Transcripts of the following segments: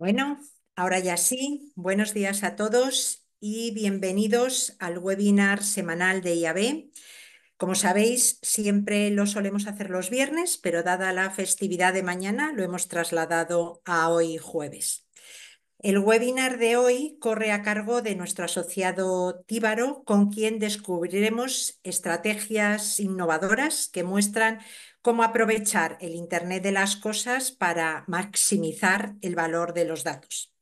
Bueno, ahora ya sí, buenos días a todos y bienvenidos al webinar semanal de IAB. Como sabéis, siempre lo solemos hacer los viernes, pero dada la festividad de mañana, lo hemos trasladado a hoy jueves. El webinar de hoy corre a cargo de nuestro asociado Tíbaro, con quien descubriremos estrategias innovadoras que muestran cómo aprovechar el Internet de las cosas para maximizar el valor de los datos.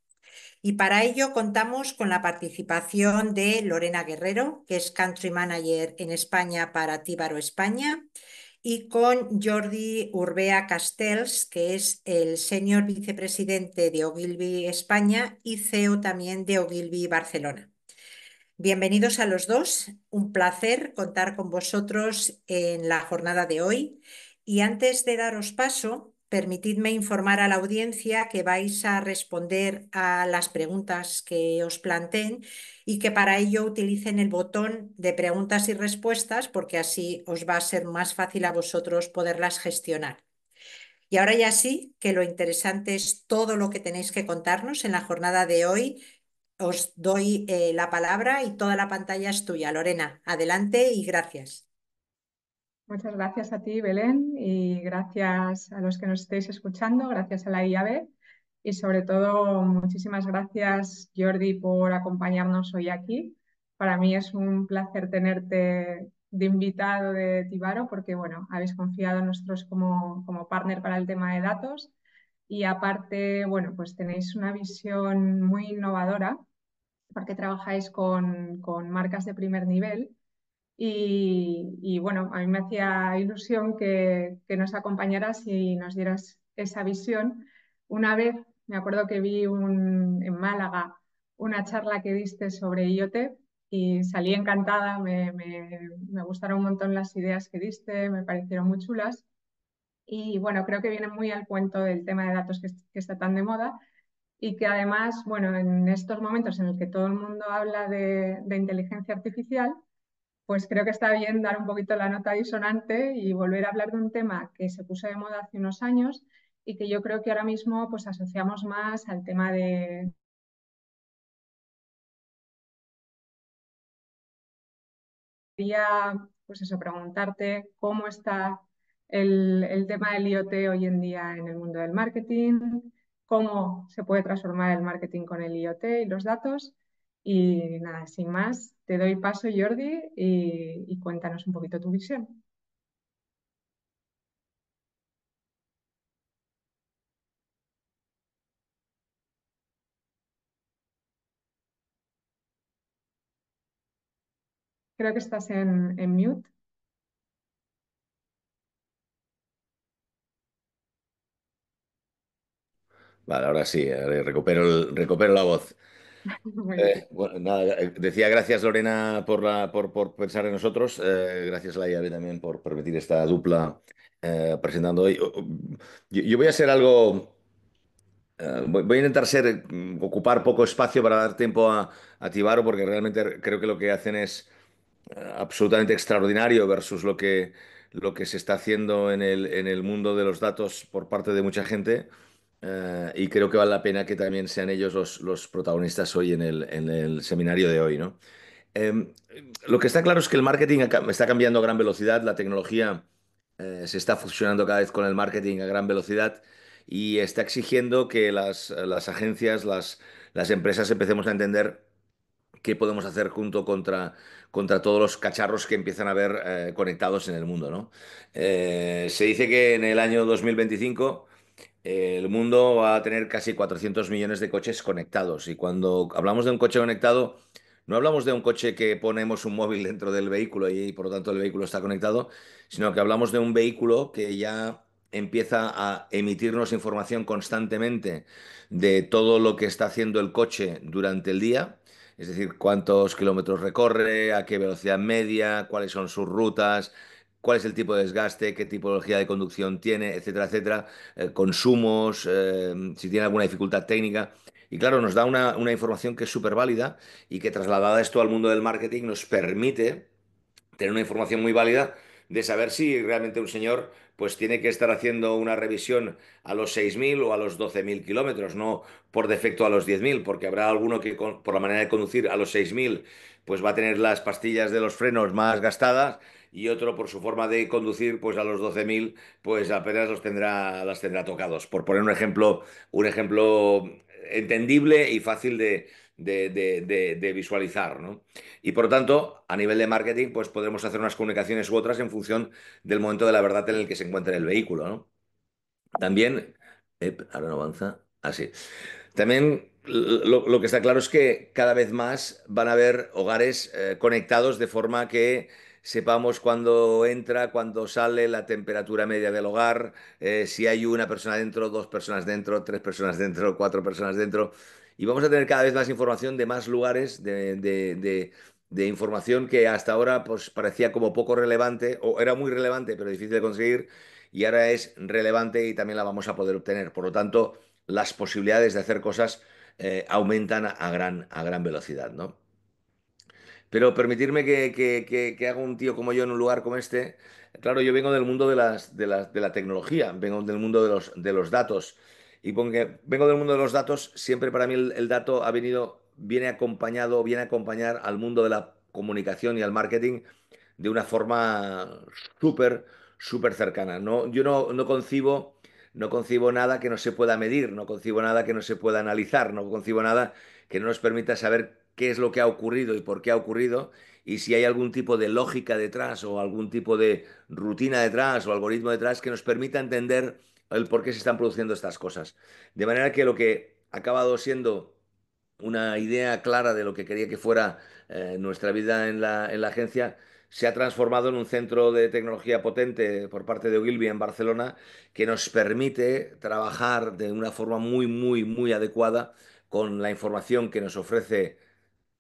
Y para ello contamos con la participación de Lorena Guerrero, que es Country Manager en España para Tíbaro España, y con Jordi Urbea Castells, que es el Senior Vicepresidente de Ogilvy España y CEO también de Ogilvy Barcelona. Bienvenidos a los dos. Un placer contar con vosotros en la jornada de hoy y antes de daros paso, permitidme informar a la audiencia que vais a responder a las preguntas que os planteen y que para ello utilicen el botón de preguntas y respuestas porque así os va a ser más fácil a vosotros poderlas gestionar. Y ahora ya sí, que lo interesante es todo lo que tenéis que contarnos en la jornada de hoy. Os doy eh, la palabra y toda la pantalla es tuya, Lorena. Adelante y gracias. Muchas gracias a ti, Belén, y gracias a los que nos estéis escuchando, gracias a la IAB y sobre todo muchísimas gracias, Jordi, por acompañarnos hoy aquí. Para mí es un placer tenerte de invitado de Tibaro porque, bueno, habéis confiado en nosotros como, partner para el tema de datos y aparte, bueno, pues tenéis una visión muy innovadora porque trabajáis con, con marcas de primer nivel y, bueno, a mí me hacía ilusión que, nos acompañaras y nos dieras esa visión. Una vez, me acuerdo que vi en Málaga una charla que diste sobre IoT y salí encantada, me, gustaron un montón las ideas que diste, me parecieron muy chulas. Y bueno, creo que viene muy al cuento del tema de datos que, está tan de moda y que además, bueno, en estos momentos en el que todo el mundo habla de inteligencia artificial, pues creo que está bien dar un poquito la nota disonante y volver a hablar de un tema que se puso de moda hace unos años y que yo creo que ahora mismo pues asociamos más al tema de, pues eso, preguntarte cómo está el, el, tema del IoT hoy en día en el mundo del marketing, cómo se puede transformar el marketing con el IoT y los datos, y nada, sin más, te doy paso, Jordi, y, cuéntanos un poquito tu visión. Creo que estás en, mute. Vale, ahora sí, eh, recupero, recupero la voz. Eh, bueno, nada, eh, decía gracias Lorena por, pensar en nosotros, eh, gracias Laia también por permitir esta dupla eh, presentando hoy. Yo, voy a hacer algo, voy a intentar ser, mm, ocupar poco espacio para dar tiempo a, a Tibaro porque realmente creo que lo que hacen es absolutamente extraordinario versus lo que, lo que se está haciendo en el, en el mundo de los datos por parte de mucha gente. Eh, y creo que vale la pena que también sean ellos los, protagonistas hoy en el, seminario de hoy, em, lo que está claro es que el marketing está cambiando a gran velocidad, la tecnología eh, se está fusionando cada vez con el marketing a gran velocidad y está exigiendo que las, agencias, las, empresas empecemos a entender qué podemos hacer junto contra, contra todos los cacharros que empiezan a ver eh, conectados en el mundo, se dice que en el año 2025 el mundo va a tener casi 400 millones de coches conectados. Y cuando hablamos de un coche conectado, no hablamos de un coche que ponemos un móvil dentro del vehículo y, por lo tanto el vehículo está conectado, sino que hablamos de un vehículo que ya empieza a emitirnos información constantemente de todo lo que está haciendo el coche durante el día, es decir, cuántos kilómetros recorre, a qué velocidad media, cuáles son sus rutas, cuál es el tipo de desgaste, qué tipología de conducción tiene, etcétera, etcétera, eh, consumos, eh, si tiene alguna dificultad técnica. Y claro, nos da una, información que es súper válida y que trasladada esto al mundo del marketing nos permite tener una información muy válida de saber si realmente un señor pues tiene que estar haciendo una revisión a los 6.000 o a los 12.000 kilómetros, no por defecto a los 10.000, porque habrá alguno que por la manera de conducir a los 6.000 pues va a tener las pastillas de los frenos más gastadas y otro por su forma de conducir, pues a los 12.000, pues apenas los tendrá, las tendrá tocados. Por poner un ejemplo, un ejemplo entendible y fácil de, visualizar. Y por lo tanto, a nivel de marketing, pues podremos hacer unas comunicaciones u otras en función del momento de la verdad en el que se encuentre el vehículo. También, eh, ahora avanza, así. Ah, También lo, que está claro es que cada vez más van a haber hogares eh, conectados de forma que sepamos cuándo entra, cuándo sale, la temperatura media del hogar, eh, si hay una persona dentro, dos personas dentro, tres personas dentro, cuatro personas dentro. Y vamos a tener cada vez más información de más lugares, de, información que hasta ahora pues, parecía como poco relevante, o era muy relevante, pero difícil de conseguir, y ahora es relevante y también la vamos a poder obtener. Por lo tanto, las posibilidades de hacer cosas eh, aumentan a gran, a gran velocidad, ¿no? Pero permitirme que, haga un tío como yo en un lugar como este, claro, yo vengo del mundo de, las, las, de la tecnología, vengo del mundo de los, de los datos. Y porque vengo del mundo de los datos, siempre para mí el, dato ha venido, viene acompañado, viene a acompañar al mundo de la comunicación y al marketing de una forma súper, súper cercana. No, yo no, concibo no concibo nada que no se pueda medir, no concibo nada que no se pueda analizar, no concibo nada que no nos permita saber qué es lo que ha ocurrido y por qué ha ocurrido, y si hay algún tipo de lógica detrás o algún tipo de rutina detrás o algoritmo detrás que nos permita entender el por qué se están produciendo estas cosas. De manera que lo que ha acabado siendo una idea clara de lo que quería que fuera eh, nuestra vida en la, en la, agencia, se ha transformado en un centro de tecnología potente por parte de Ogilvy en Barcelona que nos permite trabajar de una forma muy, muy, muy adecuada con la información que nos ofrece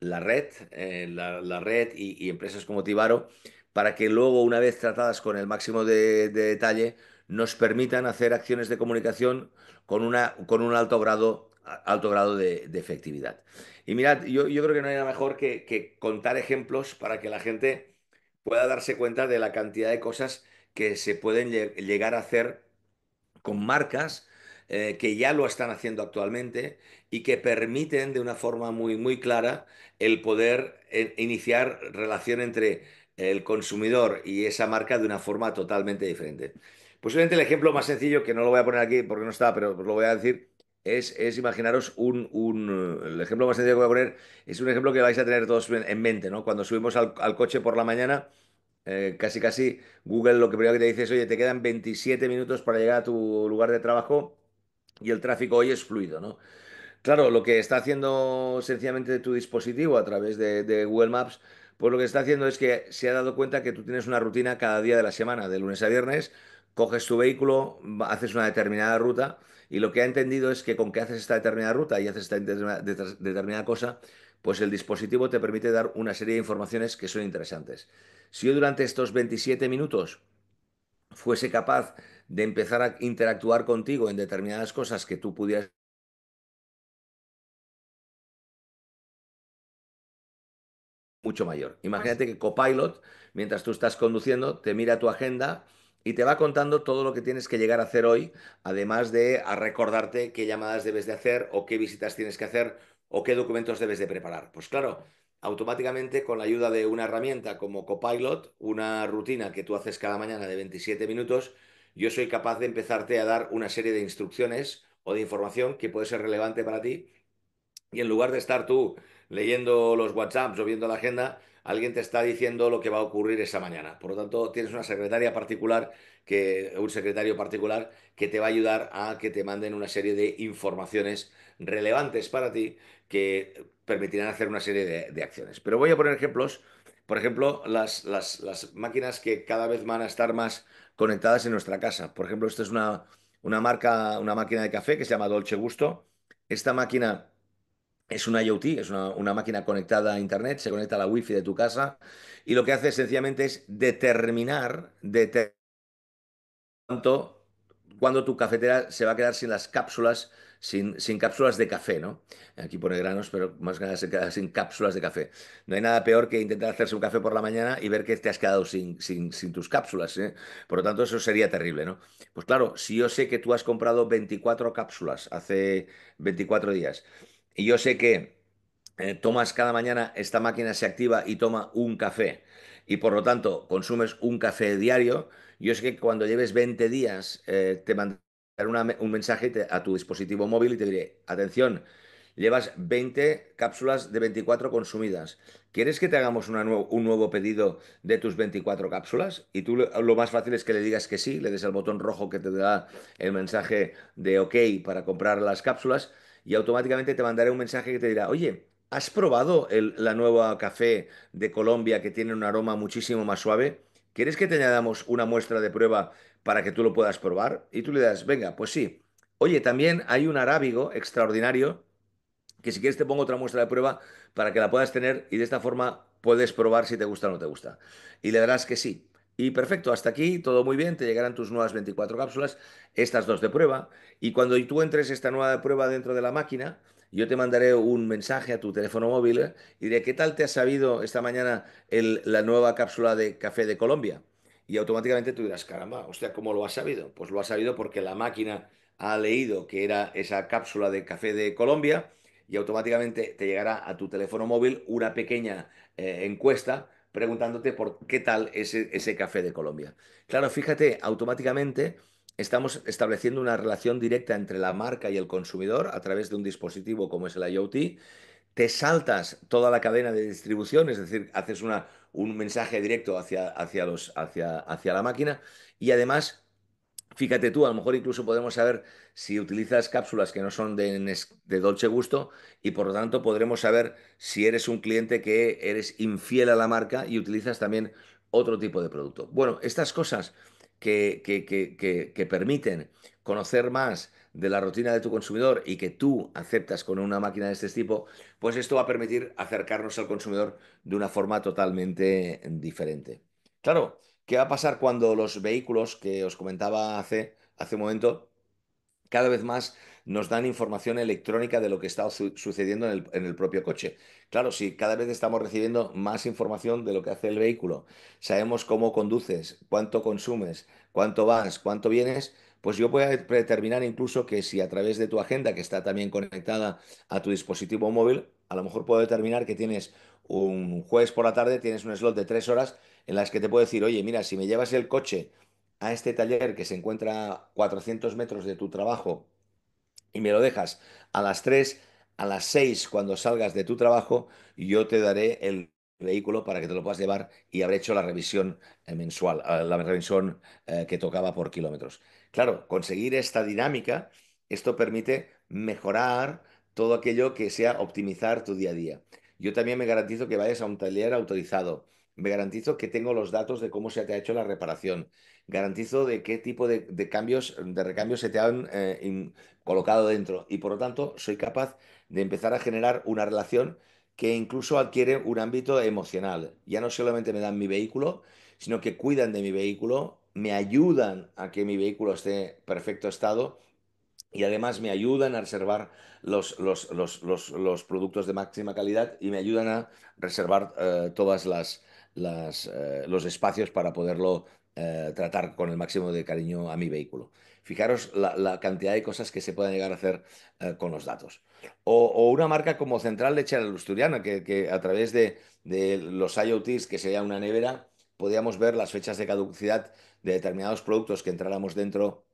la red, eh, la, la, red y, empresas como Tibaro, para que luego, una vez tratadas con el máximo de, detalle, nos permitan hacer acciones de comunicación con, una, con un alto grado, alto grado de, efectividad. Y mirad, yo, yo, creo que no hay nada mejor que, contar ejemplos para que la gente pueda darse cuenta de la cantidad de cosas que se pueden llegar a hacer con marcas eh, que ya lo están haciendo actualmente y que permiten de una forma muy, muy clara el poder eh, iniciar relación entre el consumidor y esa marca de una forma totalmente diferente. Pues, obviamente el ejemplo más sencillo, que no lo voy a poner aquí porque no está, pero lo voy a decir, es, imaginaros un, El ejemplo más sencillo que voy a poner es un ejemplo que vais a tener todos en mente, ¿no? Cuando subimos al, coche por la mañana, eh, casi casi Google lo que primero que te dice es, oye, te quedan 27 minutos para llegar a tu lugar de trabajo y el tráfico hoy es fluido, ¿no? Claro, lo que está haciendo sencillamente tu dispositivo a través de, Google Maps, pues lo que está haciendo es que se ha dado cuenta que tú tienes una rutina cada día de la semana, de lunes a viernes, coges tu vehículo, haces una determinada ruta y lo que ha entendido es que con que haces esta determinada ruta y haces esta determinada cosa, pues el dispositivo te permite dar una serie de informaciones que son interesantes. Si yo durante estos 27 minutos fuese capaz de empezar a interactuar contigo en determinadas cosas que tú pudieras mucho mayor. Pues Imagínate que Copilot, mientras tú estás conduciendo, te mira tu agenda y te va contando todo lo que tienes que llegar a hacer hoy, además de a recordarte qué llamadas debes de hacer o qué visitas tienes que hacer o qué documentos debes de preparar. Pues claro, automáticamente con la ayuda de una herramienta como Copilot, una rutina que tú haces cada mañana de 27 minutos, yo soy capaz de empezarte a dar una serie de instrucciones o de información que puede ser relevante para ti. Y en lugar de estar tú leyendo los WhatsApps o viendo la agenda, alguien te está diciendo lo que va a ocurrir esa mañana. Por lo tanto, tienes una secretaria particular, que, un secretario particular que te va a ayudar a que te manden una serie de informaciones relevantes para ti que permitirán hacer una serie de, acciones. Pero voy a poner ejemplos. Por ejemplo, las, las máquinas que cada vez van a estar más conectadas en nuestra casa. Por ejemplo, esta es una, marca, una máquina de café que se llama Dolce Gusto. Esta máquina es una IoT, es una, máquina conectada a Internet, se conecta a la Wi-Fi de tu casa y lo que hace sencillamente es determinar, determinar cuánto, cuándo tu cafetera se va a quedar sin las cápsulas sin, cápsulas de café, ¿no? Aquí pone granos, pero más que nada se queda sin cápsulas de café. No hay nada peor que intentar hacerse un café por la mañana y ver que te has quedado sin, tus cápsulas, ¿eh? Por lo tanto, eso sería terrible, ¿no? Pues claro, si yo sé que tú has comprado 24 cápsulas hace 24 días y yo sé que eh, tomas cada mañana, esta máquina se activa y toma un café y por lo tanto consumes un café diario, yo sé que cuando lleves 20 días eh, te manda un mensaje a tu dispositivo móvil y te diré, atención, llevas 20 cápsulas de 24 consumidas. ¿Quieres que te hagamos un nuevo pedido de tus 24 cápsulas? Y tú lo, más fácil es que le digas que sí, le des al botón rojo que te da el mensaje de OK para comprar las cápsulas y automáticamente te mandaré un mensaje que te dirá, oye, ¿has probado la nueva café de Colombia que tiene un aroma muchísimo más suave? ¿Quieres que te añadamos una muestra de prueba para que tú lo puedas probar y tú le das, venga, pues sí. Oye, también hay un arábigo extraordinario que si quieres te pongo otra muestra de prueba para que la puedas tener y de esta forma puedes probar si te gusta o no te gusta. Y le darás que sí. Y perfecto, hasta aquí todo muy bien, te llegarán tus nuevas 24 cápsulas, estas dos de prueba, y cuando tú entres esta nueva de prueba dentro de la máquina, yo te mandaré un mensaje a tu teléfono móvil y diré, ¿qué tal te ha sabido esta mañana la nueva cápsula de café de Colombia? y automáticamente tú dirás, caramba, hostia, ¿cómo lo has sabido? Pues lo has sabido porque la máquina ha leído que era esa cápsula de café de Colombia y automáticamente te llegará a tu teléfono móvil una pequeña eh, encuesta preguntándote por qué tal ese, ese café de Colombia. Claro, fíjate, automáticamente estamos estableciendo una relación directa entre la marca y el consumidor a través de un dispositivo como es el IoT te saltas toda la cadena de distribución, es decir, haces una, un mensaje directo hacia, hacia, los, hacia, hacia la máquina y además fíjate tú, a lo mejor incluso podemos saber si utilizas cápsulas que no son de, dolce gusto y por lo tanto podremos saber si eres un cliente que eres infiel a la marca y utilizas también otro tipo de producto. Bueno, estas cosas que, que, que permiten conocer más de la rutina de tu consumidor y que tú aceptas con una máquina de este tipo, pues esto va a permitir acercarnos al consumidor de una forma totalmente diferente. Claro, ¿qué va a pasar cuando los vehículos que os comentaba hace, hace un momento cada vez más nos dan información electrónica de lo que está sucediendo en el, en el, propio coche. Claro, si cada vez estamos recibiendo más información de lo que hace el vehículo, sabemos cómo conduces, cuánto consumes, cuánto vas, cuánto vienes, pues yo voy a predeterminar incluso que si a través de tu agenda, que está también conectada a tu dispositivo móvil, a lo mejor puedo determinar que tienes un jueves por la tarde, tienes un slot de tres horas en las que te puedo decir, oye, mira, si me llevas el coche a este taller que se encuentra a 400 metros de tu trabajo y me lo dejas a las 3, a las 6 cuando salgas de tu trabajo, yo te daré el vehículo para que te lo puedas llevar y habré hecho la revisión eh, mensual, eh, la revisión eh, que tocaba por kilómetros. Claro, conseguir esta dinámica, esto permite mejorar todo aquello que sea optimizar tu día a día. Yo también me garantizo que vayas a un taller autorizado. Me garantizo que tengo los datos de cómo se te ha hecho la reparación. Garantizo de qué tipo de, cambios, de recambios se te han eh, colocado dentro. Y por lo tanto, soy capaz de empezar a generar una relación que incluso adquiere un ámbito emocional. Ya no solamente me dan mi vehículo, sino que cuidan de mi vehículo me ayudan a que mi vehículo esté en perfecto estado y además me ayudan a reservar los, productos de máxima calidad y me ayudan a reservar todos eh, todas eh, los espacios para poderlo eh, tratar con el máximo de cariño a mi vehículo. Fijaros la, cantidad de cosas que se pueden llegar a hacer con los datos. O, una marca como Central Lechera Lusturiana, que, a través de, de los IoTs, que sería una nevera, podíamos ver las fechas de caducidad de determinados productos que entráramos dentro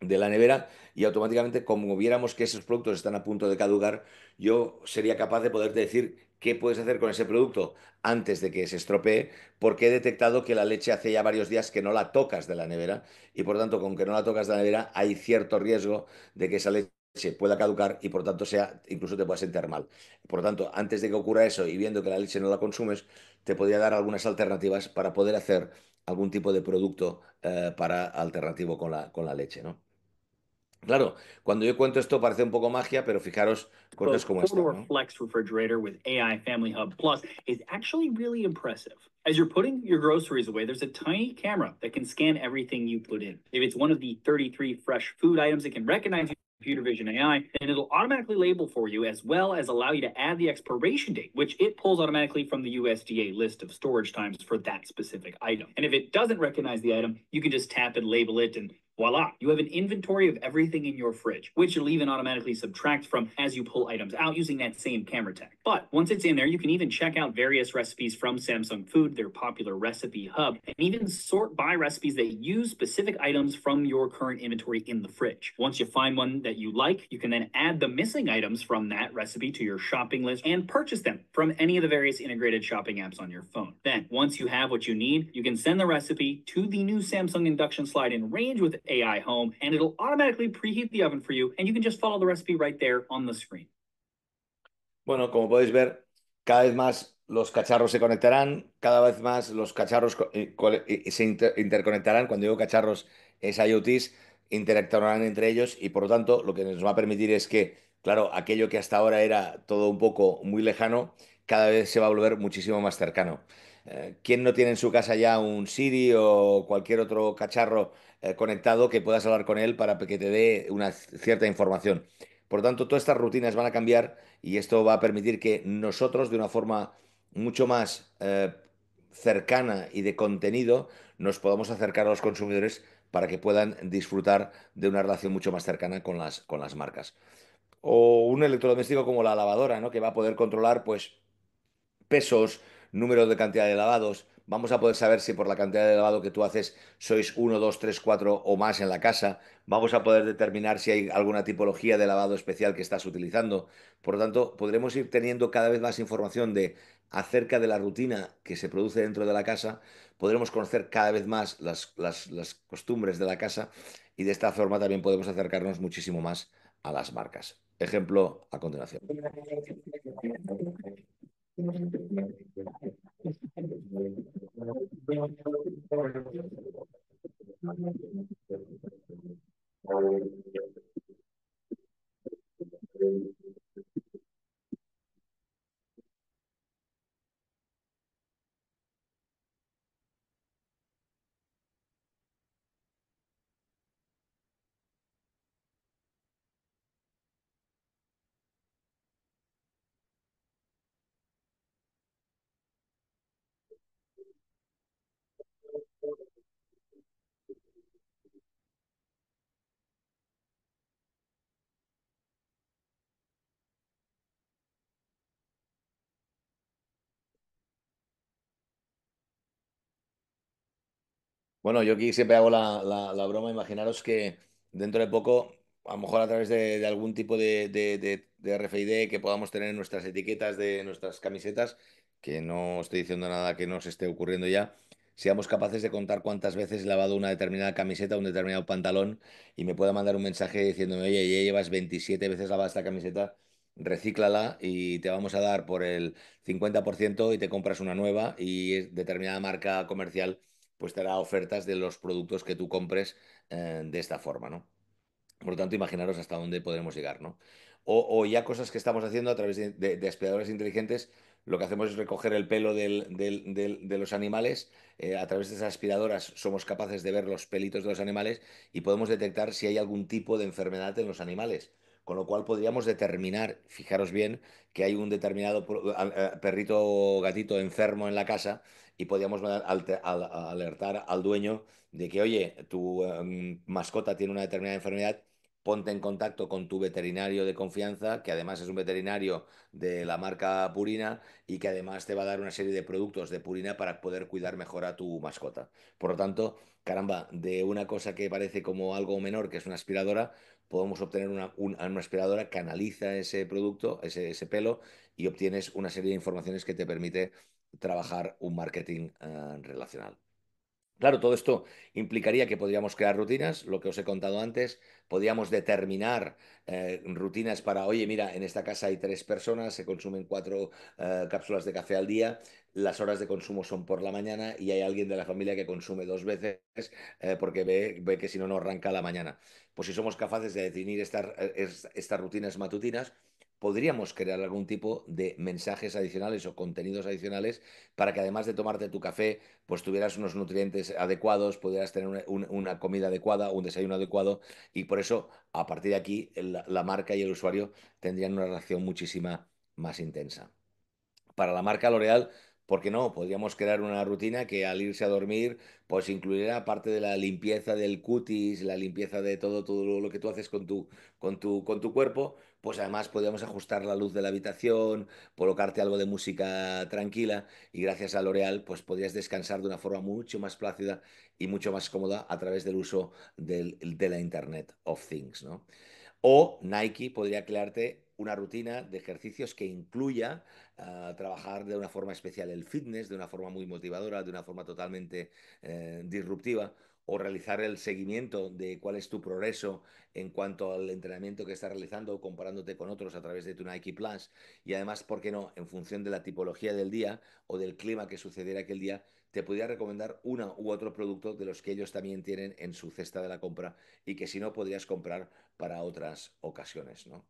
de la nevera y automáticamente como viéramos que esos productos están a punto de caducar, yo sería capaz de poderte decir qué puedes hacer con ese producto antes de que se estropee, porque he detectado que la leche hace ya varios días que no la tocas de la nevera y por tanto con que no la tocas de la nevera hay cierto riesgo de que esa leche leche pueda caducar y por tanto sea, incluso te puedas sentir mal. Por lo tanto, antes de que ocurra eso y viendo que la leche no la consumes, te podría dar algunas alternativas para poder hacer algún tipo de producto eh, para alternativo con la, con la leche, ¿no? Claro, cuando yo cuento esto parece un poco magia, pero fijaros cosas como esta. ¿no? Flex refrigerator with AI Family Hub Plus is actually really impressive. As you're putting your groceries away, there's a tiny camera that can scan everything you put in. If it's one of the 33 fresh food items, it can recognize you. computer vision AI, and it'll automatically label for you as well as allow you to add the expiration date, which it pulls automatically from the USDA list of storage times for that specific item. And if it doesn't recognize the item, you can just tap and label it and Voila, you have an inventory of everything in your fridge, which you will even automatically subtract from as you pull items out using that same camera tag. But once it's in there, you can even check out various recipes from Samsung Food, their popular recipe hub, and even sort by recipes that use specific items from your current inventory in the fridge. Once you find one that you like, you can then add the missing items from that recipe to your shopping list and purchase them from any of the various integrated shopping apps on your phone. Then, once you have what you need, you can send the recipe to the new Samsung induction slide in range with AI Home, and it'll automatically preheat the oven for you, and you can just follow the recipe right there on the screen. Bueno, como podéis ver, cada vez más los cacharros se conectarán, cada vez más los cacharros eh, eh, se interconectarán. Cuando digo cacharros, es IoTs, interactuarán entre ellos y por lo tanto lo que nos va a permitir es que, claro, aquello que hasta ahora era todo un poco muy lejano, cada vez se va a volver muchísimo más cercano. Eh, ¿Quién no tiene en su casa ya un Siri o cualquier otro cacharro eh, conectado que puedas hablar con él para que te dé una cierta información? Por lo tanto, todas estas rutinas van a cambiar y esto va a permitir que nosotros, de una forma mucho más eh, cercana y de contenido, nos podamos acercar a los consumidores para que puedan disfrutar de una relación mucho más cercana con las, con las marcas. O un electrodoméstico como la lavadora, ¿no? que va a poder controlar pues, pesos, número de cantidad de lavados, vamos a poder saber si por la cantidad de lavado que tú haces sois 1, 2, 3, cuatro o más en la casa. Vamos a poder determinar si hay alguna tipología de lavado especial que estás utilizando. Por lo tanto, podremos ir teniendo cada vez más información de acerca de la rutina que se produce dentro de la casa, podremos conocer cada vez más las costumbres de la casa y de esta forma también podemos acercarnos muchísimo más a las marcas. Ejemplo a continuación. Thank you. Bueno, yo aquí siempre hago la, broma, imaginaros que dentro de poco, a lo mejor a través de, algún tipo de, RFID que podamos tener en nuestras etiquetas de nuestras camisetas, que no estoy diciendo nada que nos esté ocurriendo ya, seamos capaces de contar cuántas veces he lavado una determinada camiseta, un determinado pantalón, y me pueda mandar un mensaje diciéndome, oye, ya llevas 27 veces lavada esta camiseta, recíclala y te vamos a dar por el 50% y te compras una nueva y determinada marca comercial pues te ofertas de los productos que tú compres eh, de esta forma, ¿no? Por lo tanto, imaginaros hasta dónde podremos llegar, O, ya cosas que estamos haciendo a través de, aspiradoras inteligentes, lo que hacemos es recoger el pelo de los animales, eh, a través de esas aspiradoras somos capaces de ver los pelitos de los animales y podemos detectar si hay algún tipo de enfermedad en los animales con lo cual podríamos determinar, fijaros bien, que hay un determinado eh, perrito o gatito enfermo en la casa y podíamos alertar al dueño de que, oye, tu em, mascota tiene una determinada enfermedad, ponte en contacto con tu veterinario de confianza, que además es un veterinario de la marca Purina y que además te va a dar una serie de productos de Purina para poder cuidar mejor a tu mascota. Por lo tanto, caramba, de una cosa que parece como algo menor, que es una aspiradora, podemos obtener una, aspiradora que analiza ese producto, ese, ese pelo, y obtienes una serie de informaciones que te permite trabajar un marketing eh, relacional. Claro, todo esto implicaría que podríamos crear rutinas, lo que os he contado antes, podríamos determinar eh, rutinas para, oye, mira, en esta casa hay tres personas, se consumen cuatro eh, cápsulas de café al día, las horas de consumo son por la mañana y hay alguien de la familia que consume dos veces porque ve, que si no, no arranca la mañana. Pues si somos capaces de definir estas rutinas matutinas, podríamos crear algún tipo de mensajes adicionales o contenidos adicionales para que además de tomarte tu café, pues tuvieras unos nutrientes adecuados, pudieras tener una, comida adecuada, un desayuno adecuado y por eso a partir de aquí la, marca y el usuario tendrían una relación muchísima más intensa. Para la marca L'Oreal, porque no? Podríamos crear una rutina que al irse a dormir, pues incluirá parte de la limpieza del cutis, la limpieza de todo, todo lo que tú haces con tu, con tu, con tu cuerpo. Pues además podríamos ajustar la luz de la habitación, colocarte algo de música tranquila y gracias a L'Oreal, pues podrías descansar de una forma mucho más plácida y mucho más cómoda a través del uso de la Internet of Things, O Nike podría crearte una rutina de ejercicios que incluya trabajar de una forma especial el fitness, de una forma muy motivadora, de una forma totalmente eh, disruptiva, o realizar el seguimiento de cuál es tu progreso en cuanto al entrenamiento que estás realizando, comparándote con otros a través de tu Nike Plus. Y además, ¿por qué no? En función de la tipología del día o del clima que sucediera aquel día, te podría recomendar una u otro producto de los que ellos también tienen en su cesta de la compra y que si no podrías comprar para otras ocasiones, ¿no?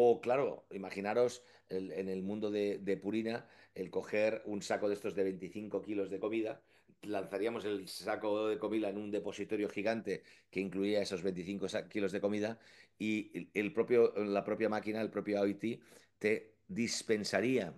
O claro, imaginaros en el mundo de, Purina, el coger un saco de estos de 25 kilos de comida, lanzaríamos el saco de comida en un depositorio gigante que incluía esos 25 kilos de comida y propio, la propia máquina, el propio IoT, te dispensaría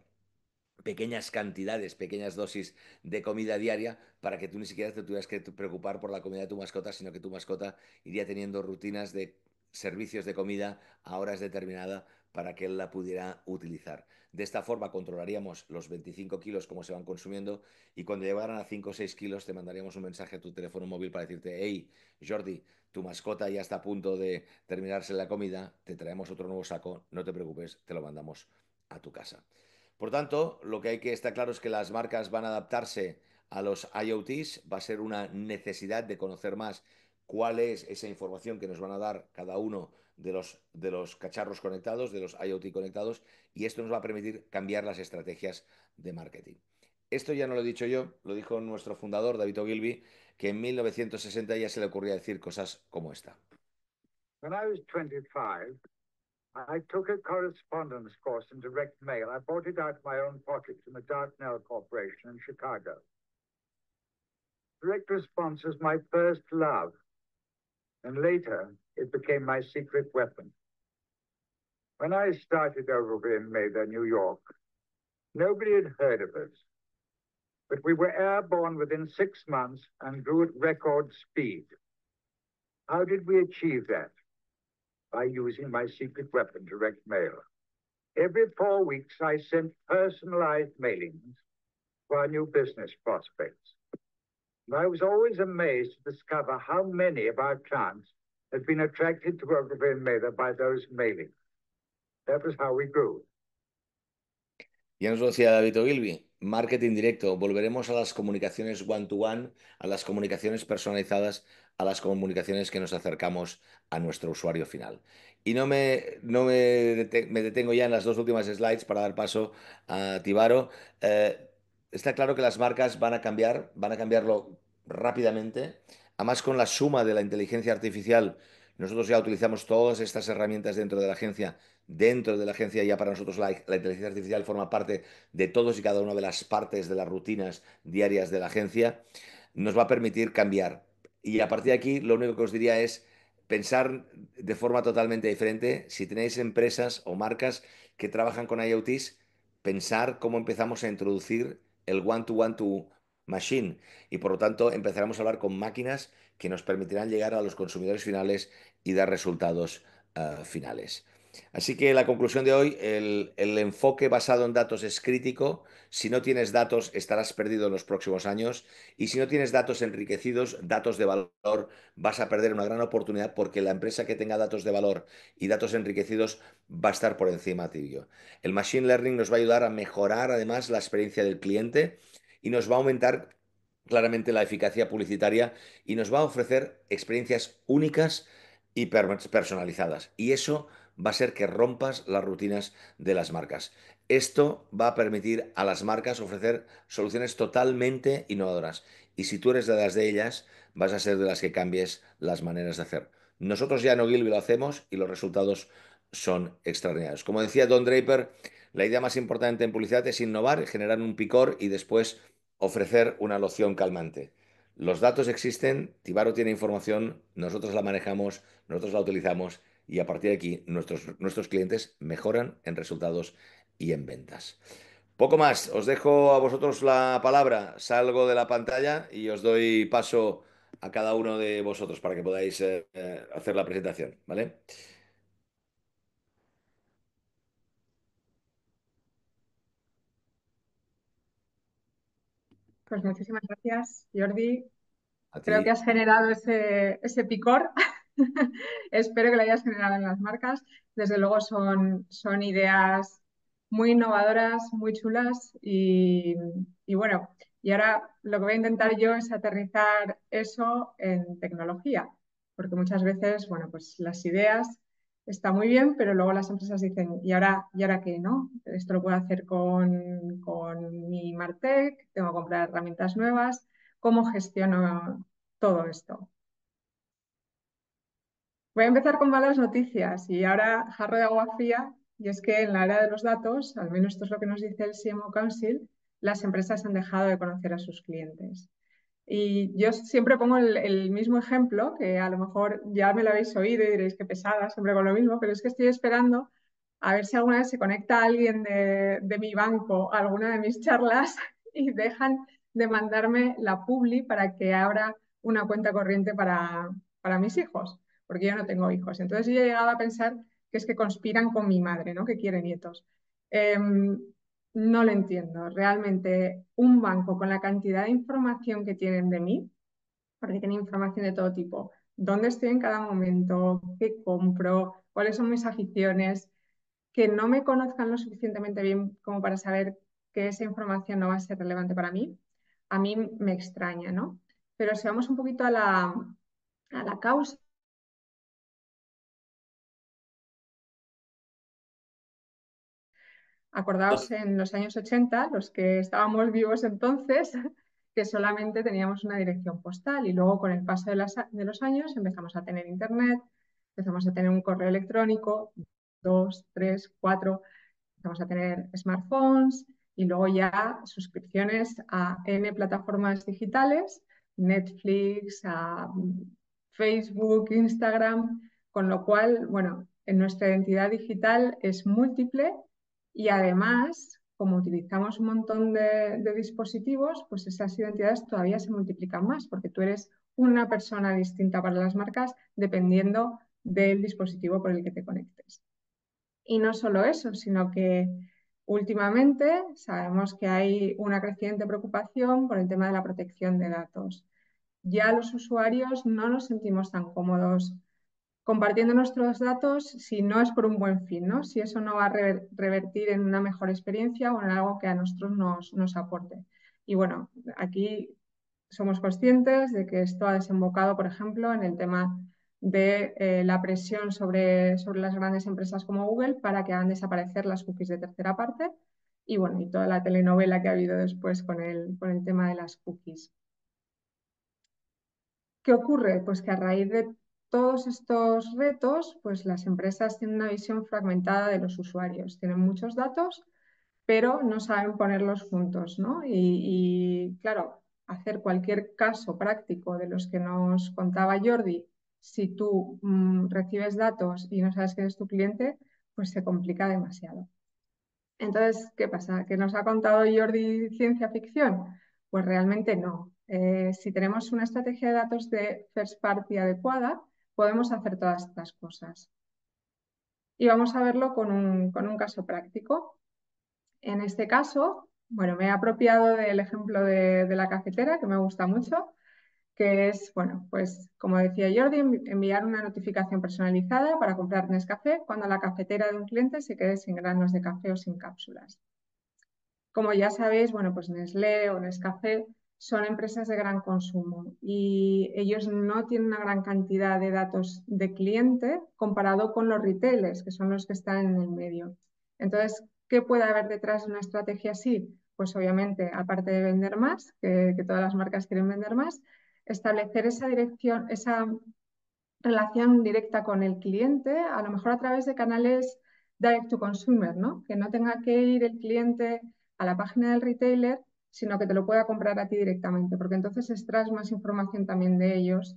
pequeñas cantidades, pequeñas dosis de comida diaria para que tú ni siquiera te tuvieras que preocupar por la comida de tu mascota, sino que tu mascota iría teniendo rutinas de servicios de comida a horas determinadas para que él la pudiera utilizar. De esta forma controlaríamos los 25 kilos como se van consumiendo y cuando llegaran a 5 o 6 kilos te mandaríamos un mensaje a tu teléfono móvil para decirte, hey Jordi, tu mascota ya está a punto de terminarse la comida, te traemos otro nuevo saco, no te preocupes, te lo mandamos a tu casa. Por tanto, lo que hay que estar claro es que las marcas van a adaptarse a los IoTs, va a ser una necesidad de conocer más cuál es esa información que nos van a dar cada uno de los, de los cacharros conectados, de los IoT conectados, y esto nos va a permitir cambiar las estrategias de marketing. Esto ya no lo he dicho yo, lo dijo nuestro fundador, David Ogilvy, que en 1960 ya se le ocurría decir cosas como esta. When I was 25, I took a correspondence course in direct mail. I bought it out of my own pocket from the Dartnell Corporation in Chicago. Direct response was my first love. and later it became my secret weapon. When I started over in Mather, New York, nobody had heard of us, but we were airborne within six months and grew at record speed. How did we achieve that? By using my secret weapon, direct mail. Every four weeks, I sent personalized mailings to our new business prospects. I was always amazed to discover how many of our clients been attracted to by those mailings. That was how we grew. Ya nos lo decía David Ogilvy, marketing directo, volveremos a las comunicaciones one-to-one, a las comunicaciones personalizadas, a las comunicaciones que nos acercamos a nuestro usuario final. Y no me, no me, detengo ya en las dos últimas slides para dar paso a Tibaro. Eh, está claro que las marcas van a cambiar, van a cambiarlo rápidamente. Además, con la suma de la inteligencia artificial, nosotros ya utilizamos todas estas herramientas dentro de la agencia. Dentro de la agencia ya para nosotros la, inteligencia artificial forma parte de todos y cada una de las partes de las rutinas diarias de la agencia. Nos va a permitir cambiar. Y a partir de aquí, lo único que os diría es pensar de forma totalmente diferente. Si tenéis empresas o marcas que trabajan con IoTs, pensar cómo empezamos a introducir el one-to-one-to machine y por lo tanto empezaremos a hablar con máquinas que nos permitirán llegar a los consumidores finales y dar resultados eh, finales. Así que la conclusión de hoy, el, enfoque basado en datos es crítico. Si no tienes datos, estarás perdido en los próximos años. Y si no tienes datos enriquecidos, datos de valor, vas a perder una gran oportunidad porque la empresa que tenga datos de valor y datos enriquecidos va a estar por encima tuyo. El Machine Learning nos va a ayudar a mejorar además la experiencia del cliente y nos va a aumentar claramente la eficacia publicitaria y nos va a ofrecer experiencias únicas y personalizadas. Y eso va a ser que rompas las rutinas de las marcas. Esto va a permitir a las marcas ofrecer soluciones totalmente innovadoras. Y si tú eres de las de ellas, vas a ser de las que cambies las maneras de hacer. Nosotros ya en Ogilvy lo hacemos y los resultados son extraordinarios. Como decía Don Draper, la idea más importante en publicidad es innovar, generar un picor y después ofrecer una loción calmante. Los datos existen, Tibaro tiene información, nosotros la manejamos, nosotros la utilizamos y a partir de aquí nuestros, nuestros clientes mejoran en resultados y en ventas. Poco más, os dejo a vosotros la palabra, salgo de la pantalla y os doy paso a cada uno de vosotros para que podáis eh, eh, hacer la presentación, ¿vale? Pues muchísimas gracias, Jordi. Creo que has generado ese, ese picor. Espero que lo hayas generado en las marcas. Desde luego son, son ideas muy innovadoras, muy chulas y, y bueno, y ahora lo que voy a intentar yo es aterrizar eso en tecnología, porque muchas veces, bueno, pues las ideas está muy bien, pero luego las empresas dicen, ¿y ahora, ¿y ahora qué? ¿no? Esto lo puedo hacer con, con mi Martech, tengo que comprar herramientas nuevas. ¿Cómo gestiono todo esto? Voy a empezar con malas noticias y ahora jarro de agua fría. Y es que en la era de los datos, al menos esto es lo que nos dice el CMO Council, las empresas han dejado de conocer a sus clientes. Y yo siempre pongo el, mismo ejemplo, que a lo mejor ya me lo habéis oído y diréis que pesada, siempre con lo mismo, pero es que estoy esperando a ver si alguna vez se conecta alguien de, mi banco a alguna de mis charlas y dejan de mandarme la publi para que abra una cuenta corriente para, para mis hijos, porque yo no tengo hijos. Entonces yo he llegado a pensar que es que conspiran con mi madre, ¿no? que quiere nietos. Em, no lo entiendo. Realmente un banco con la cantidad de información que tienen de mí, porque tienen información de todo tipo, dónde estoy en cada momento, qué compro, cuáles son mis aficiones, que no me conozcan lo suficientemente bien como para saber que esa información no va a ser relevante para mí, a mí me extraña, ¿no? Pero si vamos un poquito a la, a la causa Acordaos en los años 80, los que estábamos vivos entonces, que solamente teníamos una dirección postal y luego con el paso de, los años empezamos a tener internet, empezamos a tener un correo electrónico, dos, tres, cuatro, empezamos a tener smartphones y luego ya suscripciones a N plataformas digitales, Netflix, a Facebook, Instagram, con lo cual, bueno, en nuestra identidad digital es múltiple y además, como utilizamos un montón de, dispositivos, pues esas identidades todavía se multiplican más, porque tú eres una persona distinta para las marcas dependiendo del dispositivo por el que te conectes. Y no solo eso, sino que últimamente sabemos que hay una creciente preocupación por el tema de la protección de datos. Ya los usuarios no nos sentimos tan cómodos compartiendo nuestros datos si no es por un buen fin, ¿no? si eso no va a revertir en una mejor experiencia o en algo que a nosotros nos, aporte. Y bueno, aquí somos conscientes de que esto ha desembocado, por ejemplo, en el tema de eh, la presión sobre, sobre las grandes empresas como Google para que hagan desaparecer las cookies de tercera parte y bueno, y toda la telenovela que ha habido después con el, con el tema de las cookies. ¿Qué ocurre? Pues que a raíz de todos estos retos, pues las empresas tienen una visión fragmentada de los usuarios. Tienen muchos datos, pero no saben ponerlos juntos, ¿no? Y, claro, hacer cualquier caso práctico de los que nos contaba Jordi, si tú mm, recibes datos y no sabes quién es tu cliente, pues se complica demasiado. Entonces, ¿qué pasa? ¿Que nos ha contado Jordi ciencia ficción? Pues realmente no. Eh, si tenemos una estrategia de datos de first party adecuada, podemos hacer todas estas cosas. Y vamos a verlo con un, caso práctico. En este caso, bueno, me he apropiado del ejemplo de, la cafetera, que me gusta mucho, que es, bueno, pues como decía Jordi, enviar una notificación personalizada para comprar Nescafé cuando la cafetera de un cliente se quede sin granos de café o sin cápsulas. Como ya sabéis, bueno, pues o Nescafé son empresas de gran consumo y ellos no tienen una gran cantidad de datos de cliente comparado con los retailers, que son los que están en el medio. Entonces, ¿qué puede haber detrás de una estrategia así? Pues obviamente, aparte de vender más, que, todas las marcas quieren vender más, establecer esa dirección, esa relación directa con el cliente, a lo mejor a través de canales direct to consumer, ¿no? Que no tenga que ir el cliente a la página del retailer sino que te lo pueda comprar a ti directamente, porque entonces extraes más información también de ellos.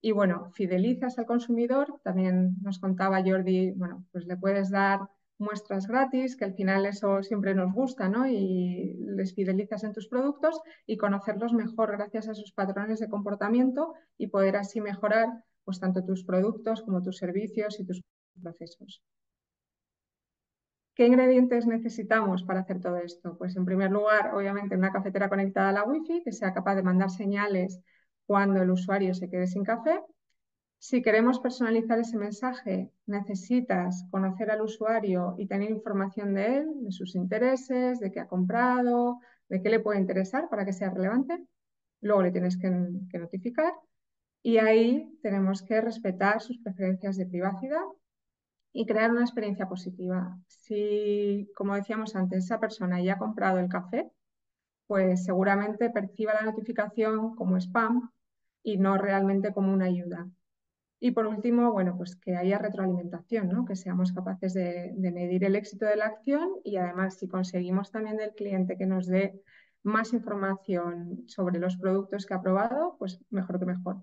Y bueno, fidelizas al consumidor, también nos contaba Jordi, bueno, pues le puedes dar muestras gratis, que al final eso siempre nos gusta, ¿no? Y les fidelizas en tus productos y conocerlos mejor gracias a sus patrones de comportamiento y poder así mejorar pues tanto tus productos como tus servicios y tus procesos. ¿Qué ingredientes necesitamos para hacer todo esto? Pues en primer lugar, obviamente, una cafetera conectada a la Wi-Fi que sea capaz de mandar señales cuando el usuario se quede sin café. Si queremos personalizar ese mensaje, necesitas conocer al usuario y tener información de él, de sus intereses, de qué ha comprado, de qué le puede interesar para que sea relevante. Luego le tienes que, que notificar y ahí tenemos que respetar sus preferencias de privacidad y crear una experiencia positiva. Si, como decíamos antes, esa persona ya ha comprado el café, pues seguramente perciba la notificación como spam y no realmente como una ayuda. Y por último, bueno, pues que haya retroalimentación, ¿no? que seamos capaces de, de, medir el éxito de la acción y además si conseguimos también del cliente que nos dé más información sobre los productos que ha probado, pues mejor que mejor.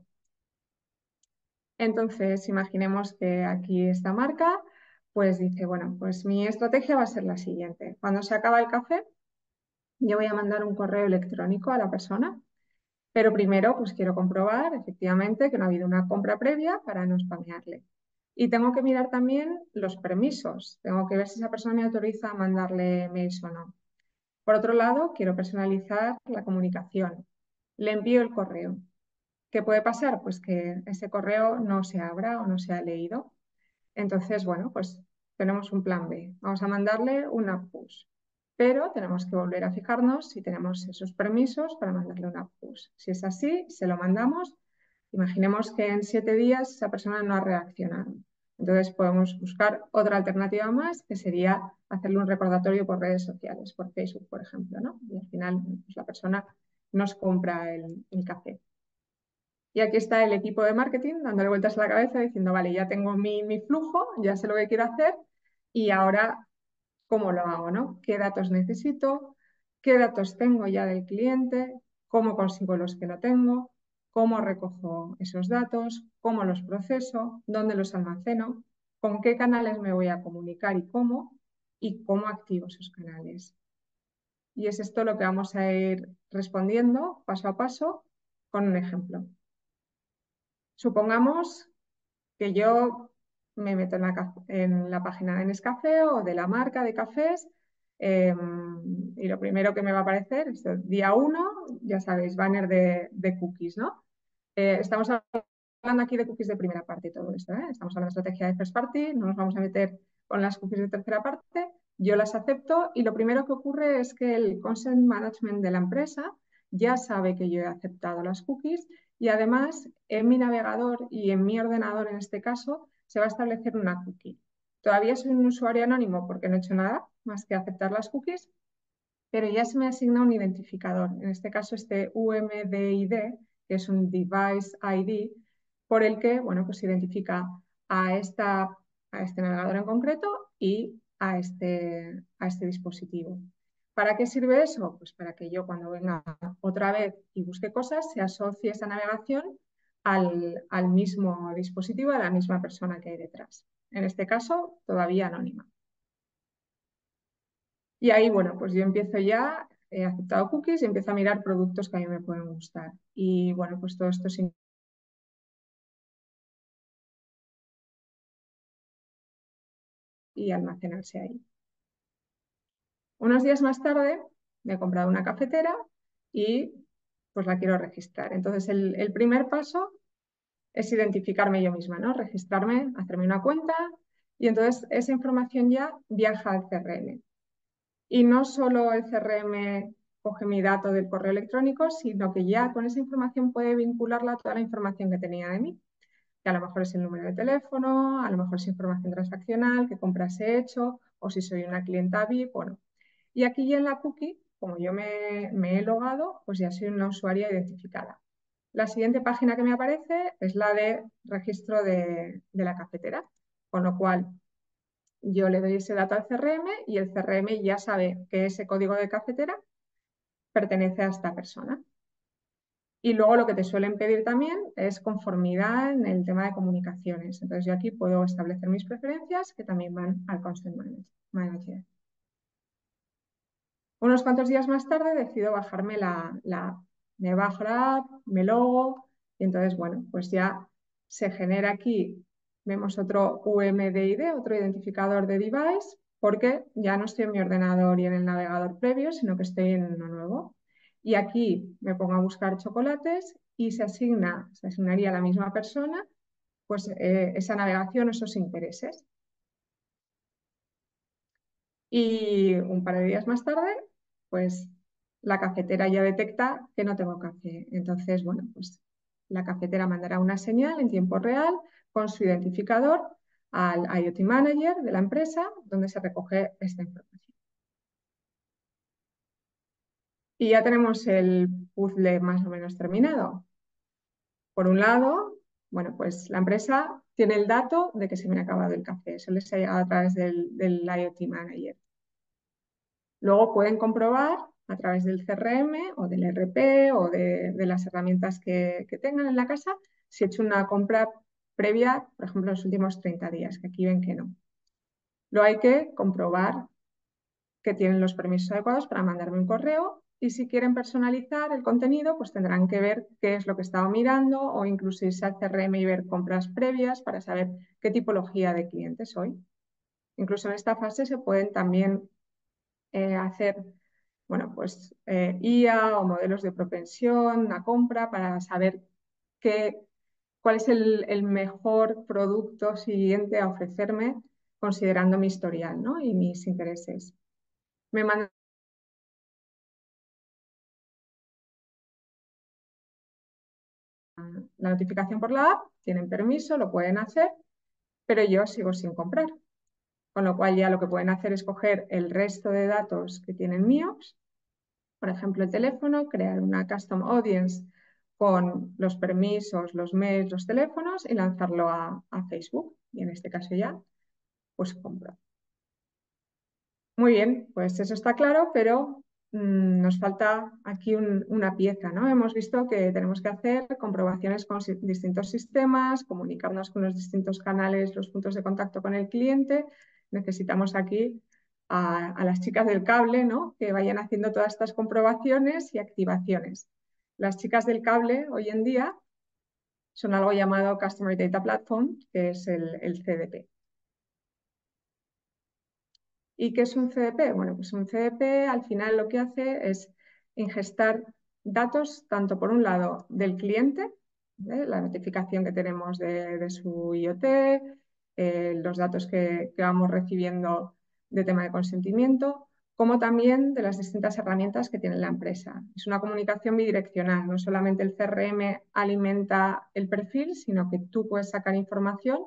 Entonces, imaginemos que aquí esta marca, pues dice, bueno, pues mi estrategia va a ser la siguiente. Cuando se acaba el café, yo voy a mandar un correo electrónico a la persona, pero primero pues quiero comprobar efectivamente que no ha habido una compra previa para no spamearle. Y tengo que mirar también los permisos, tengo que ver si esa persona me autoriza a mandarle mails o no. Por otro lado, quiero personalizar la comunicación. Le envío el correo, ¿Qué puede pasar? Pues que ese correo no se abra o no se ha leído. Entonces, bueno, pues tenemos un plan B. Vamos a mandarle una push. Pero tenemos que volver a fijarnos si tenemos esos permisos para mandarle una push. Si es así, se lo mandamos. Imaginemos que en siete días esa persona no ha reaccionado. Entonces podemos buscar otra alternativa más, que sería hacerle un recordatorio por redes sociales, por Facebook, por ejemplo, ¿no? Y al final pues, la persona nos compra el, el café. Y aquí está el equipo de marketing dándole vueltas a la cabeza diciendo, vale, ya tengo mi, flujo, ya sé lo que quiero hacer y ahora, ¿cómo lo hago? No? ¿Qué datos necesito? ¿Qué datos tengo ya del cliente? ¿Cómo consigo los que no tengo? ¿Cómo recojo esos datos? ¿Cómo los proceso? ¿Dónde los almaceno? ¿Con qué canales me voy a comunicar y cómo? ¿Y cómo activo esos canales? Y es esto lo que vamos a ir respondiendo paso a paso con un ejemplo. Supongamos que yo me meto en la, página de Nescafe o de la marca de cafés em, y lo primero que me va a aparecer es día 1, ya sabéis, banner de, cookies, ¿no? Eh, estamos hablando aquí de cookies de primera parte y todo esto, ¿eh? estamos hablando de estrategia de first party, no nos vamos a meter con las cookies de tercera parte, yo las acepto y lo primero que ocurre es que el consent management de la empresa ya sabe que yo he aceptado las cookies y además en mi navegador y en mi ordenador en este caso se va a establecer una cookie. Todavía soy un usuario anónimo porque no he hecho nada más que aceptar las cookies, pero ya se me asigna un identificador, en este caso este UMDID, que es un Device ID, por el que bueno, pues identifica a, a este navegador en concreto y a este, a este dispositivo. ¿Para qué sirve eso? Pues para que yo cuando venga otra vez y busque cosas, se asocie esa navegación al, mismo dispositivo, a la misma persona que hay detrás. En este caso, todavía anónima. Y ahí, bueno, pues yo empiezo ya, he aceptado cookies y empiezo a mirar productos que a mí me pueden gustar. Y bueno, pues todo esto se y almacenarse ahí. Unos días más tarde me he comprado una cafetera y pues la quiero registrar. Entonces el, primer paso es identificarme yo misma, ¿no? Registrarme, hacerme una cuenta y entonces esa información ya viaja al CRM. Y no solo el CRM coge mi dato del correo electrónico, sino que ya con esa información puede vincularla a toda la información que tenía de mí. Que a lo mejor es el número de teléfono, a lo mejor es información transaccional, qué compras he hecho, o si soy una clienta VIP, bueno, y aquí ya en la cookie, como yo me, he logado, pues ya soy una usuaria identificada. La siguiente página que me aparece es la de registro de, la cafetera, con lo cual yo le doy ese dato al CRM y el CRM ya sabe que ese código de cafetera pertenece a esta persona. Y luego lo que te suelen pedir también es conformidad en el tema de comunicaciones. Entonces yo aquí puedo establecer mis preferencias que también van al Consent Manager. Unos cuantos días más tarde decido bajarme la, Me bajo la app, me logo y entonces, bueno, pues ya se genera aquí, vemos otro UMDID, otro identificador de device, porque ya no estoy en mi ordenador y en el navegador previo, sino que estoy en uno nuevo. Y aquí me pongo a buscar chocolates y se asigna, se asignaría a la misma persona, pues eh, esa navegación, esos intereses. Y un par de días más tarde pues la cafetera ya detecta que no tengo café. Entonces, bueno, pues la cafetera mandará una señal en tiempo real con su identificador al IoT Manager de la empresa donde se recoge esta información. Y ya tenemos el puzzle más o menos terminado. Por un lado, bueno, pues la empresa tiene el dato de que se me ha acabado el café. Eso les ha llegado a través del IoT Manager. Luego pueden comprobar a través del CRM o del RP o de, las herramientas que, tengan en la casa si he hecho una compra previa, por ejemplo, en los últimos 30 días, que aquí ven que no. Lo hay que comprobar que tienen los permisos adecuados para mandarme un correo y si quieren personalizar el contenido, pues tendrán que ver qué es lo que he estado mirando o incluso irse al CRM y ver compras previas para saber qué tipología de clientes soy. Incluso en esta fase se pueden también eh, hacer bueno, pues, eh, IA o modelos de propensión a compra para saber qué, cuál es el, mejor producto siguiente a ofrecerme considerando mi historial ¿no? y mis intereses. Me mandan la notificación por la app, tienen permiso, lo pueden hacer, pero yo sigo sin comprar con lo cual ya lo que pueden hacer es coger el resto de datos que tienen míos, por ejemplo el teléfono, crear una custom audience con los permisos, los mails, los teléfonos y lanzarlo a, Facebook. Y en este caso ya, pues compro. Muy bien, pues eso está claro, pero mm, nos falta aquí una pieza, ¿no? Hemos visto que tenemos que hacer comprobaciones con distintos sistemas, comunicarnos con los distintos canales, los puntos de contacto con el cliente, necesitamos aquí a, las chicas del cable, Que vayan haciendo todas estas comprobaciones y activaciones. Las chicas del cable hoy en día son algo llamado Customer Data Platform, que es el, CDP. ¿Y qué es un CDP? Bueno, pues un CDP al final lo que hace es ingestar datos tanto por un lado del cliente, ¿eh? la notificación que tenemos de su IoT, eh, los datos que, vamos recibiendo de tema de consentimiento, como también de las distintas herramientas que tiene la empresa. Es una comunicación bidireccional, no solamente el CRM alimenta el perfil, sino que tú puedes sacar información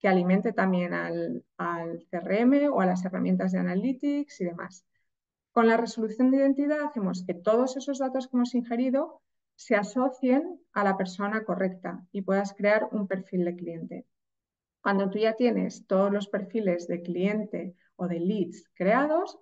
que alimente también al, al CRM o a las herramientas de analytics y demás. Con la resolución de identidad hacemos que todos esos datos que hemos ingerido se asocien a la persona correcta y puedas crear un perfil de cliente. Cuando tú ya tienes todos los perfiles de cliente o de leads creados,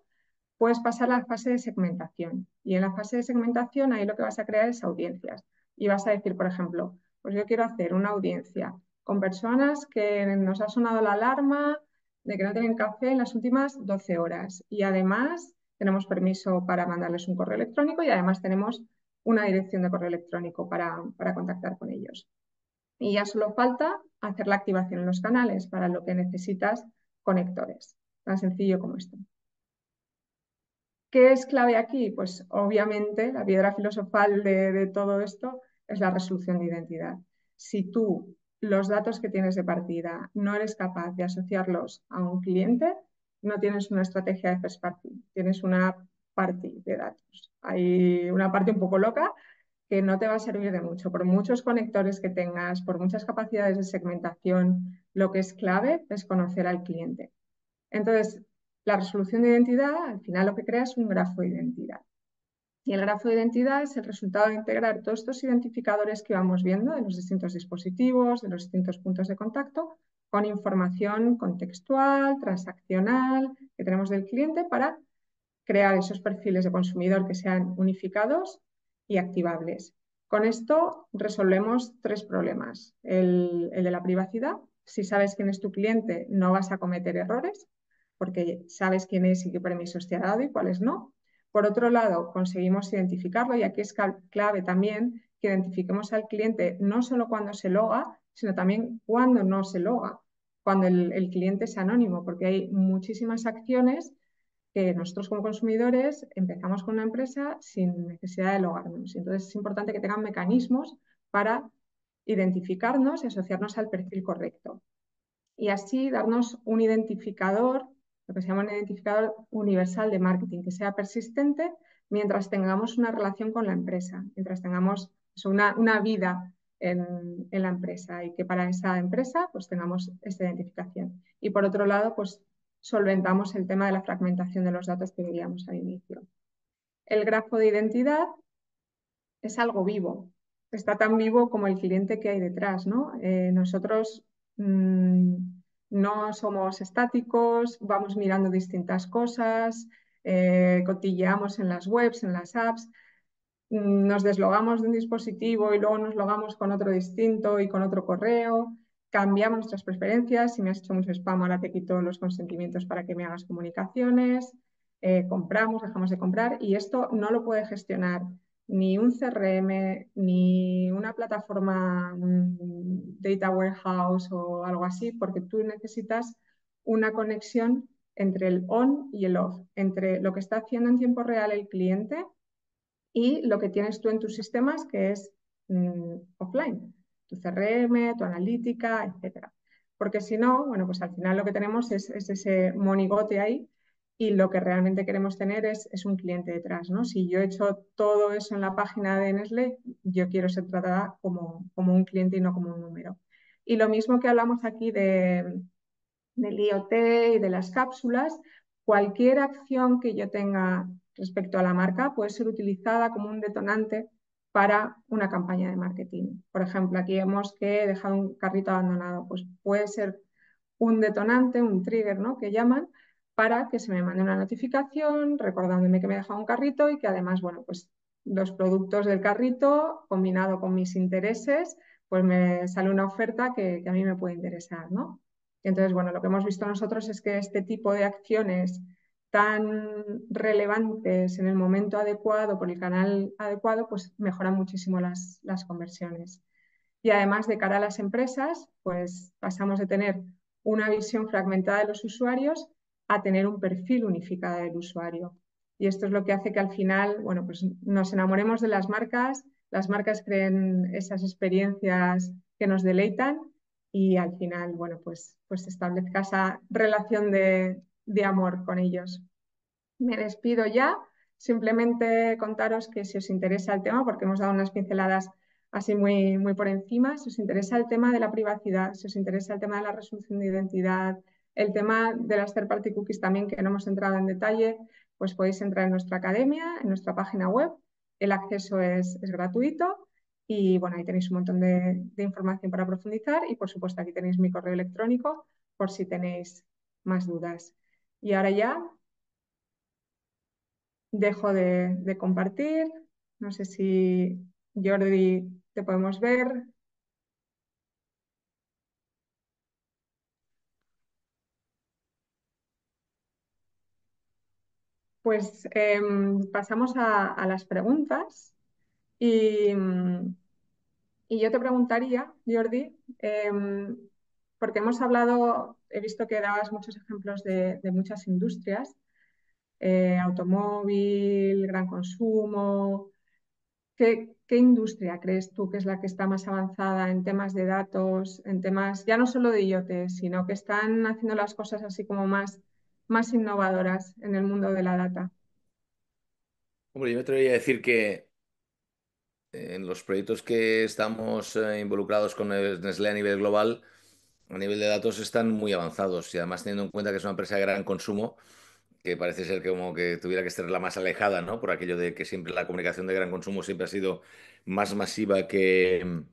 puedes pasar a la fase de segmentación. Y en la fase de segmentación ahí lo que vas a crear es audiencias. Y vas a decir, por ejemplo, pues yo quiero hacer una audiencia con personas que nos ha sonado la alarma de que no tienen café en las últimas 12 horas. Y además tenemos permiso para mandarles un correo electrónico y además tenemos una dirección de correo electrónico para, para contactar con ellos. Y ya solo falta hacer la activación en los canales, para lo que necesitas conectores. Tan sencillo como esto. ¿Qué es clave aquí? Pues obviamente la piedra filosofal de, todo esto es la resolución de identidad. Si tú los datos que tienes de partida no eres capaz de asociarlos a un cliente, no tienes una estrategia de first party, tienes una party de datos. Hay una parte un poco loca, que no te va a servir de mucho. Por muchos conectores que tengas, por muchas capacidades de segmentación, lo que es clave es conocer al cliente. Entonces, la resolución de identidad, al final lo que crea es un grafo de identidad. Y el grafo de identidad es el resultado de integrar todos estos identificadores que vamos viendo de los distintos dispositivos, de los distintos puntos de contacto, con información contextual, transaccional que tenemos del cliente para crear esos perfiles de consumidor que sean unificados y activables. Con esto resolvemos tres problemas. El, de la privacidad, si sabes quién es tu cliente no vas a cometer errores porque sabes quién es y qué permisos te ha dado y cuáles no. Por otro lado, conseguimos identificarlo y aquí es clave también que identifiquemos al cliente no sólo cuando se loga, sino también cuando no se loga, cuando el, el cliente es anónimo, porque hay muchísimas acciones que nosotros como consumidores empezamos con una empresa sin necesidad de logarnos. Entonces es importante que tengan mecanismos para identificarnos y asociarnos al perfil correcto. Y así darnos un identificador, lo que se llama un identificador universal de marketing, que sea persistente mientras tengamos una relación con la empresa, mientras tengamos una, vida en, la empresa y que para esa empresa pues tengamos esa identificación. Y por otro lado, pues solventamos el tema de la fragmentación de los datos que veíamos al inicio. El grafo de identidad es algo vivo, está tan vivo como el cliente que hay detrás. Eh, nosotros mm, no somos estáticos, vamos mirando distintas cosas, eh, cotilleamos en las webs, en las apps, mm, nos deslogamos de un dispositivo y luego nos logamos con otro distinto y con otro correo cambiamos nuestras preferencias, si me has hecho mucho spam, ahora te quito los consentimientos para que me hagas comunicaciones, eh, compramos, dejamos de comprar y esto no lo puede gestionar ni un CRM, ni una plataforma data warehouse o algo así, porque tú necesitas una conexión entre el on y el off, entre lo que está haciendo en tiempo real el cliente y lo que tienes tú en tus sistemas, que es mm, offline tu CRM, tu analítica, etcétera. Porque si no, bueno, pues al final lo que tenemos es, ese monigote ahí y lo que realmente queremos tener es, un cliente detrás, ¿no? Si yo he hecho todo eso en la página de Nestlé, yo quiero ser tratada como, como un cliente y no como un número. Y lo mismo que hablamos aquí de, del IoT y de las cápsulas, cualquier acción que yo tenga respecto a la marca puede ser utilizada como un detonante para una campaña de marketing. Por ejemplo, aquí vemos que he dejado un carrito abandonado, pues puede ser un detonante, un trigger, ¿no? Que llaman para que se me mande una notificación recordándome que me he dejado un carrito y que además, bueno, pues los productos del carrito combinado con mis intereses, pues me sale una oferta que, a mí me puede interesar, ¿no? Entonces, bueno, lo que hemos visto nosotros es que este tipo de acciones tan relevantes en el momento adecuado, por el canal adecuado, pues mejoran muchísimo las, conversiones. Y además, de cara a las empresas, pues pasamos de tener una visión fragmentada de los usuarios a tener un perfil unificado del usuario. Y esto es lo que hace que al final, bueno, pues nos enamoremos de las marcas, las marcas creen esas experiencias que nos deleitan y al final, bueno, pues, pues establezca esa relación de, de amor con ellos. Me despido ya, simplemente contaros que si os interesa el tema, porque hemos dado unas pinceladas así muy, muy por encima, si os interesa el tema de la privacidad, si os interesa el tema de la resolución de identidad, el tema de las third party cookies también, que no hemos entrado en detalle, pues podéis entrar en nuestra academia, en nuestra página web. El acceso es, gratuito y bueno, ahí tenéis un montón de, de, información para profundizar y por supuesto aquí tenéis mi correo electrónico por si tenéis más dudas. Y ahora ya dejo de, compartir. No sé si Jordi te podemos ver. Pues em, pasamos a, las preguntas y, yo te preguntaría, Jordi, em, porque hemos hablado, he visto que dabas muchos ejemplos de, muchas industrias, eh, automóvil, gran consumo. ¿Qué, industria crees tú que es la que está más avanzada en temas de datos, en temas ya no solo de IoT, sino que están haciendo las cosas así como más, más innovadoras en el mundo de la data? Hombre, yo me atrevería a decir que eh, en los proyectos que estamos eh, involucrados con Nestlé a nivel global, a nivel de datos están muy avanzados y además teniendo en cuenta que es una empresa de gran consumo, que parece ser que como que tuviera que estar la más alejada, ¿no? Por aquello de que siempre la comunicación de gran consumo siempre ha sido más masiva que,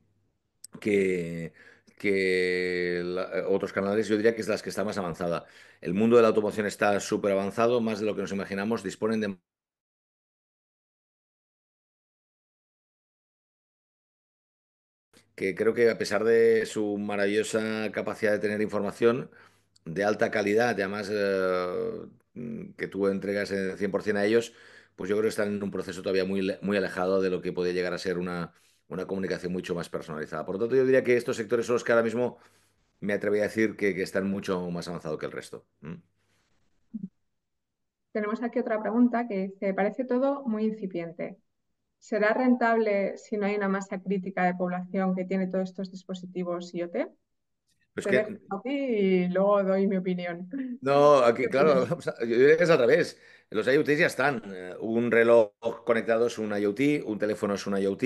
que, otros canales, yo diría que es las que está más avanzada. El mundo de la automoción está súper avanzado, más de lo que nos imaginamos, disponen de que creo que a pesar de su maravillosa capacidad de tener información de alta calidad, además eh, mm, que tú entregas el 100% a ellos, pues yo creo que están en un proceso todavía muy, muy alejado de lo que podría llegar a ser una, comunicación mucho más personalizada. Por lo tanto, yo diría que estos sectores son los que ahora mismo me atrevería a decir que, están mucho más avanzados que el resto. Mm. Tenemos aquí otra pregunta que se parece todo muy incipiente. ¿Será rentable si no hay una masa crítica de población que tiene todos estos dispositivos IoT? Pues que... y luego doy mi opinión. No, claro, yo diría es otra vez. Los IoT ya están. Eh, un reloj conectado es un IoT, un teléfono es un IoT,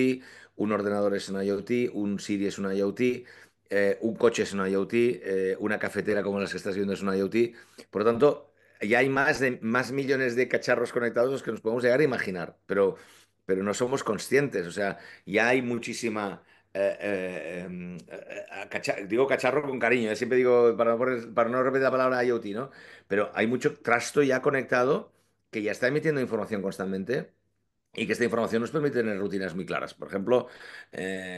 un ordenador es un IoT, un Siri es un IoT. Eh, un coche es un IoT, eh, una cafetera como las que estás viendo es un IoT. Por lo tanto, ya hay más, de, más millones de cacharros conectados que nos podemos llegar a imaginar. Pero pero no somos conscientes. O sea, ya hay muchísima... Eh, eh, em, eh, digo cacharro con cariño, siempre digo, para, no repetir la palabra IoT, ¿no? Pero hay mucho trasto ya conectado que ya está emitiendo información constantemente y que esta información nos permite tener rutinas muy claras. Por ejemplo,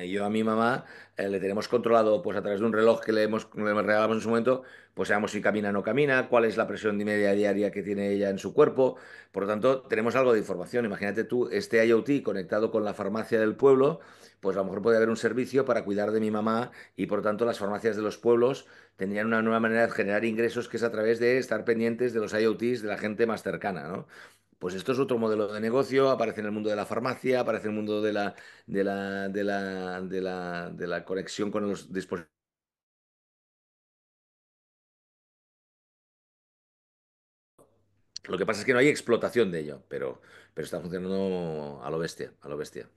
yo a mi mamá le tenemos controlado pues a través de un reloj que le, hemos, le regalamos en su momento pues sabemos si camina o no camina, cuál es la presión media diaria que tiene ella en su cuerpo. Por lo tanto, tenemos algo de información. Imagínate tú, este IoT conectado con la farmacia del pueblo, pues a lo mejor puede haber un servicio para cuidar de mi mamá y por lo tanto las farmacias de los pueblos tendrían una nueva manera de generar ingresos que es a través de estar pendientes de los IoTs de la gente más cercana, ¿no? Pues esto es otro modelo de negocio, aparece en el mundo de la farmacia, aparece en el mundo de la, la, de la conexión con los dispositivos Lo que pasa es que no hay explotación de ello, pero, pero está funcionando a lo bestia, a lo bestia.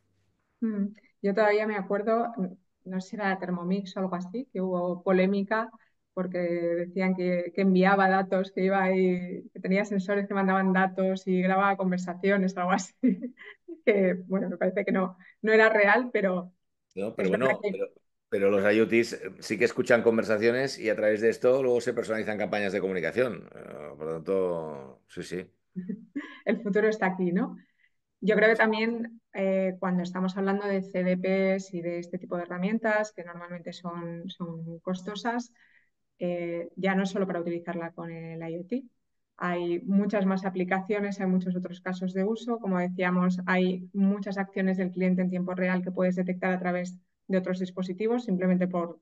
Hmm, yo todavía me acuerdo, mm, no sé si era Thermomix o algo así, que hubo polémica porque decían que, enviaba datos, que iba ahí, que tenía sensores que mandaban datos y grababa conversaciones o algo así. que bueno, me parece que no, no era real, pero. bueno, pero, pero los IoT eh, sí que escuchan conversaciones y a través de esto luego se personalizan campañas de comunicación. Eh, por lo tanto, sí, sí. El futuro está aquí, ¿no? Yo creo que también eh, cuando estamos hablando de CDPs y de este tipo de herramientas, que normalmente son, costosas, ya no es solo para utilizarla con el IoT. Hay muchas más aplicaciones, hay muchos otros casos de uso. Como decíamos, hay muchas acciones del cliente en tiempo real que puedes detectar a través de de otros dispositivos, simplemente por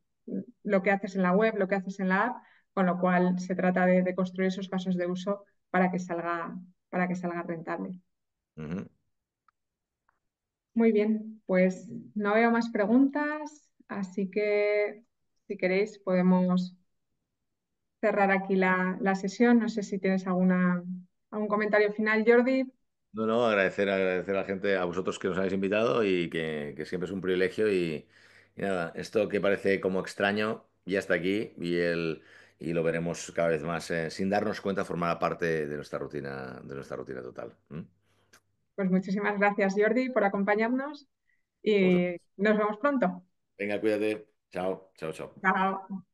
lo que haces en la web, lo que haces en la app, con lo cual se trata de, construir esos casos de uso para que salga, para que salga rentable. Muy bien, pues no veo más preguntas, así que si queréis podemos cerrar aquí la, la sesión. No sé si tienes alguna, algún comentario final, Jordi, no, no, agradecer, agradecer a la gente, a vosotros que nos habéis invitado y que, siempre es un privilegio. Y, nada, esto que parece como extraño ya está aquí y, el, y lo veremos cada vez más eh, sin darnos cuenta, formará parte de nuestra rutina, de nuestra rutina total. Pues muchísimas gracias, Jordi, por acompañarnos y nos vemos pronto. Venga, cuídate. Chao, chao, chao. Chao.